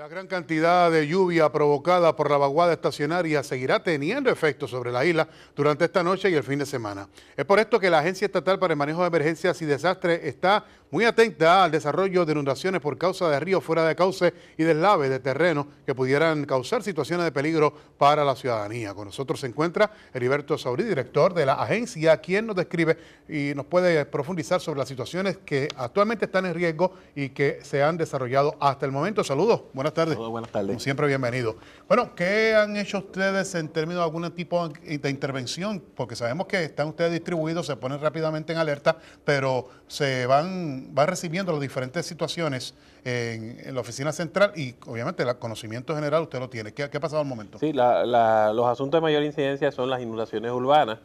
La gran cantidad de lluvia provocada por la vaguada estacionaria seguirá teniendo efecto sobre la isla durante esta noche y el fin de semana. Es por esto que la Agencia Estatal para el Manejo de Emergencias y Desastres está muy atenta al desarrollo de inundaciones por causa de ríos fuera de cauce y deslaves de terreno que pudieran causar situaciones de peligro para la ciudadanía. Con nosotros se encuentra Heriberto Saurí, director de la agencia, quien nos describe y nos puede profundizar sobre las situaciones que actualmente están en riesgo y que se han desarrollado hasta el momento. Saludos, buenas buenas tardes. tardes. siempre, bienvenido. Bueno, ¿qué han hecho ustedes en términos de algún tipo de intervención? Porque sabemos que están ustedes distribuidos, se ponen rápidamente en alerta, pero se van, van recibiendo las diferentes situaciones en, la oficina central y obviamente el conocimiento general usted lo tiene. ¿Qué, ha pasado al momento? Sí, los asuntos de mayor incidencia son las inundaciones urbanas.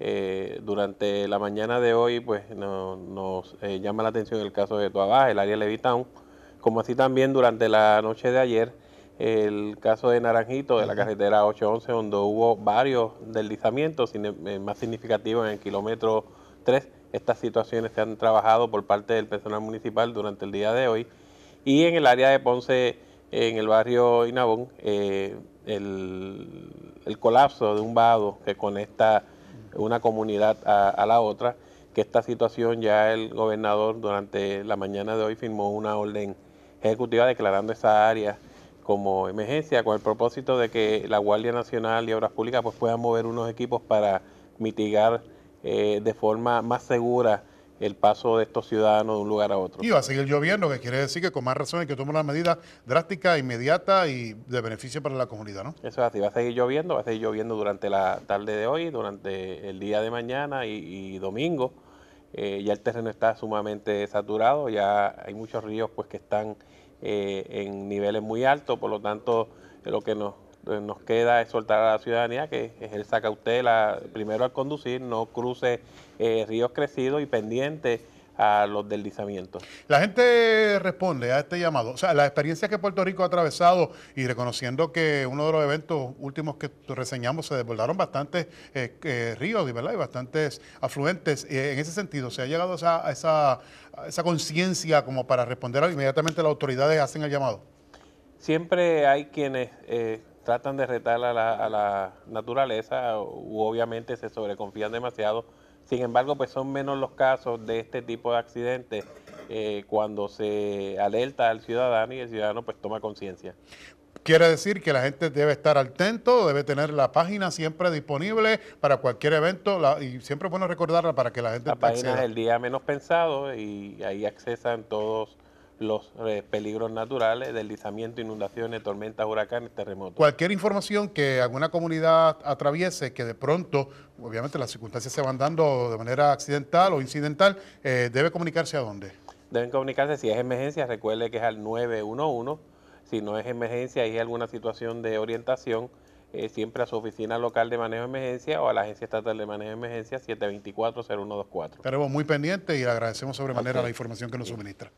Eh, durante la mañana de hoy, pues nos eh, llama la atención el caso de Tuabaja, el área Levitown como así también durante la noche de ayer el caso de Naranjito de la carretera 811 donde hubo varios deslizamientos eh, más significativos en el kilómetro 3. Estas situaciones se han trabajado por parte del personal municipal durante el día de hoy y en el área de Ponce, en el barrio Inabón, eh, el, colapso de un vado que conecta una comunidad a la otra, que esta situación ya el gobernador durante la mañana de hoy firmó una orden Ejecutiva declarando esa área como emergencia con el propósito de que la Guardia Nacional y Obras Públicas pues, puedan mover unos equipos para mitigar eh, de forma más segura el paso de estos ciudadanos de un lugar a otro. Y va a seguir lloviendo, que quiere decir que con más razón hay que tomar una medida drástica, inmediata y de beneficio para la comunidad, ¿no? Eso es así, va a seguir lloviendo, va a seguir lloviendo durante la tarde de hoy, durante el día de mañana y domingo. Eh, ya el terreno está sumamente saturado, ya hay muchos ríos pues que están eh, en niveles muy altos, por lo tanto lo que nos, nos queda es soltar a la ciudadanía que ejerza cautela primero al conducir, no cruce eh, ríos crecidos y pendientes a los deslizamientos. La gente responde a este llamado. O sea, la experiencia que Puerto Rico ha atravesado y reconociendo que uno de los eventos últimos que reseñamos se desbordaron bastantes eh, eh, ríos ¿verdad? y bastantes afluentes. Eh, en ese sentido, ¿se ha llegado a esa, conciencia como para responder inmediatamente las autoridades hacen el llamado? Siempre hay quienes tratan de retar a la, a la naturaleza u obviamente se sobreconfían demasiado sin embargo, pues son menos los casos de este tipo de accidentes eh, cuando se alerta al ciudadano y el ciudadano pues toma conciencia. Quiere decir que la gente debe estar atento, debe tener la página siempre disponible para cualquier evento y siempre es bueno recordarla para que la gente... La página es el día menos pensado y ahí accesan todos los eh, peligros naturales, deslizamiento, inundaciones, tormentas, huracanes, terremotos. Cualquier información que alguna comunidad atraviese, que de pronto, obviamente las circunstancias se van dando de manera accidental o incidental, eh, debe comunicarse a dónde. Deben comunicarse si es emergencia, recuerde que es al 911, si no es emergencia y hay alguna situación de orientación, eh, siempre a su oficina local de manejo de emergencia o a la Agencia Estatal de Manejo de Emergencia 724-0124. Estaremos muy pendientes y agradecemos sobremanera la información que nos suministra.